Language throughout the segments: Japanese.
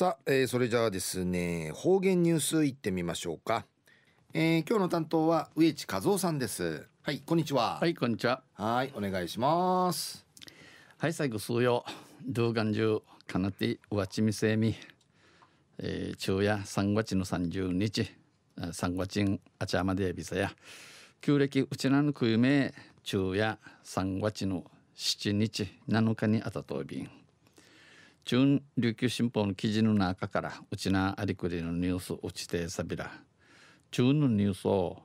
さあ、えー、それじゃあですね方言ニュースいってみましょうか、えー、今日の担当は植地和夫さんですはいこんにちははいこんにちははいお願いしますはい最後数曜道画中かなてわちみせみ、えー、昼夜三月の三十日三月あちゃまでびさや旧暦うちなぬくゆめ昼夜三月の七日七日にあたとびんチ琉球新報の記事の中からうちなありくりのニュース落ちてさびら中のニュースを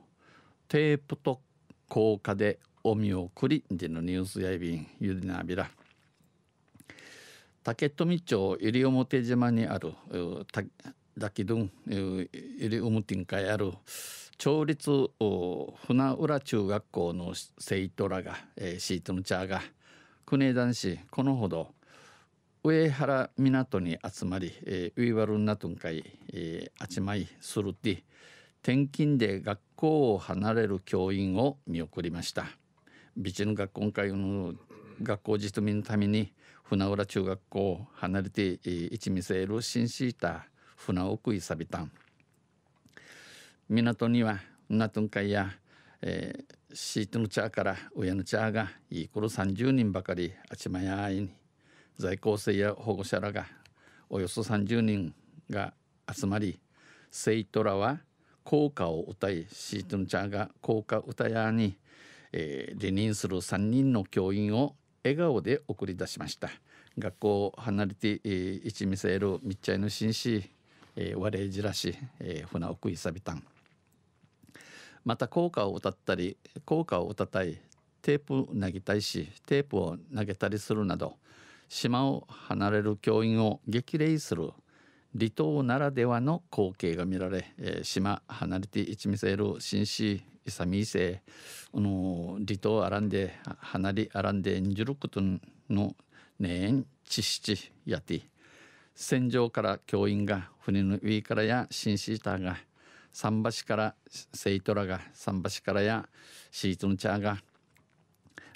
テープと効果でお見送りでのニュースやいびんゆりなびら竹富町り表島にあるだけど入表にある町立船浦中学校の生徒らが、えー、シートのチャーが国枝市このほど上原港に集まり、えー、ウイワルナトンイ、えー、あちまいするって転勤で学校を離れる教員を見送りましたビチの学校会の学校実務のために船浦中学校を離れて、えー、一見せる新シータ船奥いさびたん港にはナトンカイや、えー、シートのチャーから親のチャーがイー頃ル30人ばかりあちまやいに在校生や保護者らがおよそ30人が集まり生徒らは校歌を歌いシートンちゃんが校歌歌屋に、えー、離任する3人の教員を笑顔で送り出しました学校を離れて、えー、一見せるみっちゃいの紳士、えー、じらし、えー、船奥いさびたんまた校歌を歌ったり校歌を歌たいテープ投げたいしテープを投げたりするなど島を離れる教員を激励する離島ならではの光景が見られ、えー、島離れて一見せる紳士勇みせ離島あらんで離れあらんで演じることのねんちしちやて戦場から教員が船の上からや紳士たが桟橋から生徒らが桟橋からやシートのチャーが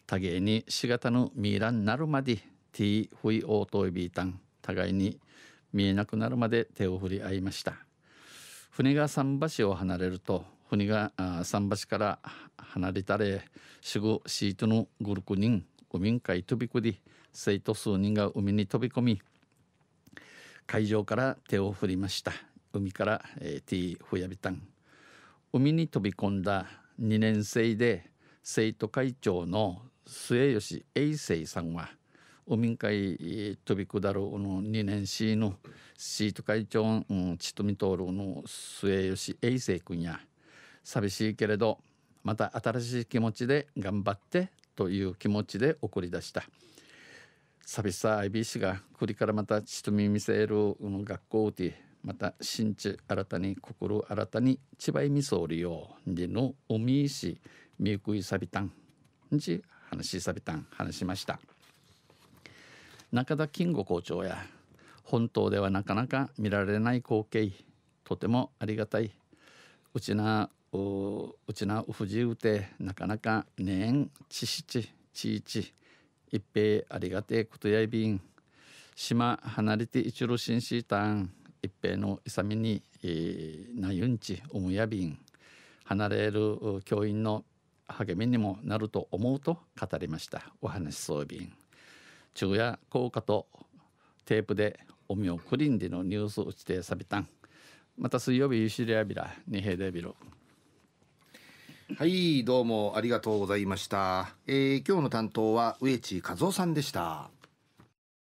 多芸にしがたのミイラになるまで T ふいおーといビータン互いに見えなくなるまで手を振り合いました船が桟橋を離れると船が桟橋から離れたれ死後シートのグルク人海民会飛びくり生徒数人が海に飛び込み海上から手を振りました海から、えー、ティーふやびタン海に飛び込んだ2年生で生徒会長の末吉英生さんはお民会飛び下るの2年 C のシート会長ちとみとおるの末吉永生君や寂しいけれどまた新しい気持ちで頑張ってという気持ちで送り出した寂しさ IBC が栗からまたちとみ見せるの学校でまた新地新たに心新たに千葉みそを利用でのおみいしみゆくいさびたんじ話しさびたん話しました。中田金吾校長や本島ではなかなか見られない光景とてもありがたいうちなうちなうふじうてなかなか年ちしちちいち一平ありがてえことやいびん島離れて一路新しいたん一平の勇みに、えー、なゆんちおむやびん離れる教員の励みにもなると思うと語りましたお話そうびん昼夜効果とテープでおみをクリンでのニュース打ちてさびたんまた水曜日ゆしりやびら二平でびろはいどうもありがとうございました、えー、今日の担当は植地和夫さんでした